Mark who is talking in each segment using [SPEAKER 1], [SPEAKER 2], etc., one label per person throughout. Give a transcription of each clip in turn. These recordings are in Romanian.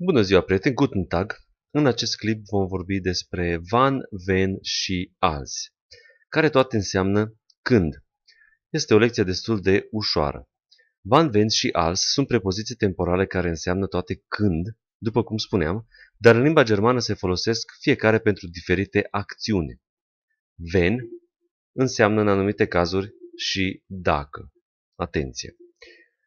[SPEAKER 1] Bună ziua, prieteni! Guten Tag! În acest clip vom vorbi despre van, ven și azi, care toate înseamnă când. Este o lecție destul de ușoară. Van, ven și als sunt prepoziții temporale care înseamnă toate când, după cum spuneam, dar în limba germană se folosesc fiecare pentru diferite acțiuni. Ven înseamnă în anumite cazuri și dacă. Atenție!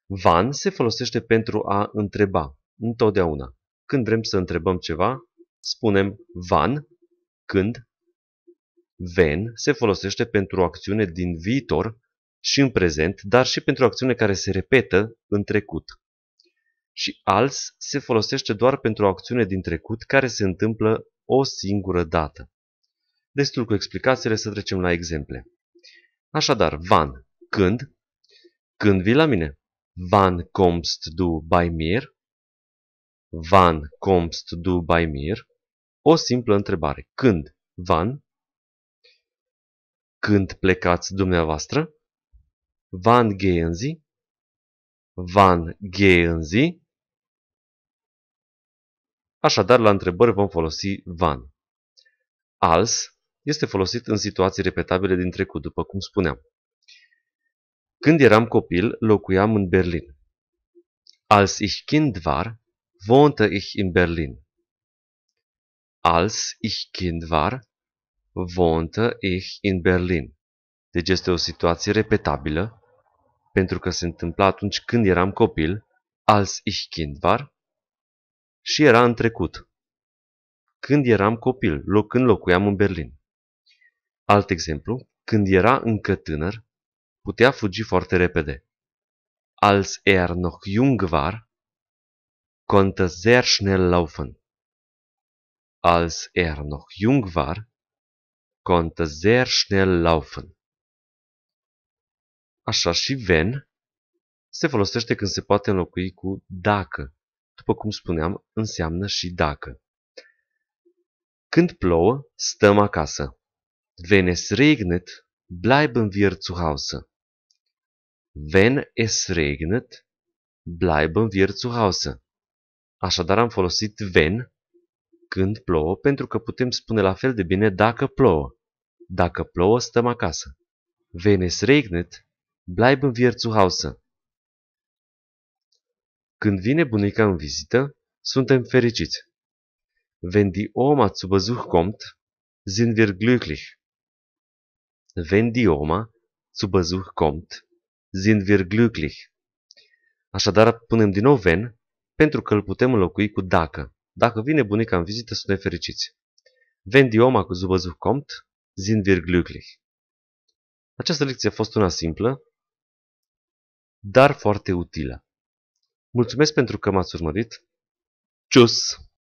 [SPEAKER 1] Van se folosește pentru a întreba, întotdeauna. Când vrem să întrebăm ceva, spunem van, când ven se folosește pentru o acțiune din viitor și în prezent, dar și pentru o acțiune care se repetă în trecut. Și als se folosește doar pentru o acțiune din trecut care se întâmplă o singură dată. Destul cu explicațiile să trecem la exemple. Așadar, van, când? Când vii la mine? Van komst du bei mir? Van komst du bei mir? O simplă întrebare. Când? van? Când plecați dumneavoastră? Van gehen Sie? Van gehen Sie? Așadar, la întrebări vom folosi van. Als este folosit în situații repetabile din trecut, după cum spuneam. Când eram copil, locuiam în Berlin. Als ich Kind war, wohnte ich in Berlin. Als ich Kind war, wohnte ich in Berlin. Deci este o situație repetabilă, pentru că se întâmpla atunci când eram copil, als ich Kind war, și era în trecut. Când eram copil, loc, când locuiam în Berlin. Alt exemplu, când era încă tânăr, putea fugi foarte repede. Als er noch jung war, konnte sehr schnell laufen. Als er noch jung war, konnte sehr schnell laufen. Așa și when se folosește când se poate înlocui cu dacă. După cum spuneam, înseamnă și dacă. Când plouă, stăm acasă. Wenn es regnet, bleiben wir zu Hause. Wenn es regnet, bleiben wir zu Hause. Așadar am folosit ven când plouă pentru că putem spune la fel de bine dacă plouă. Dacă plouă, stăm acasă. Wenn es regnet, bleiben wir zu Hause. Când vine bunica în vizită, suntem fericiți. Wenn die Oma zu Besuch kommt, sind wir glücklich. Wenn die Oma zu Besuch kommt, sind wir glücklich. Așadar, punem din nou wenn pentru că îl putem înlocui cu dacă. Dacă vine bunica în vizită, suntem fericiți. Wenn die Oma zubăzuh kommt, sind Această lecție a fost una simplă, dar foarte utilă. Mulțumesc pentru că m-ați urmărit. Tschüss!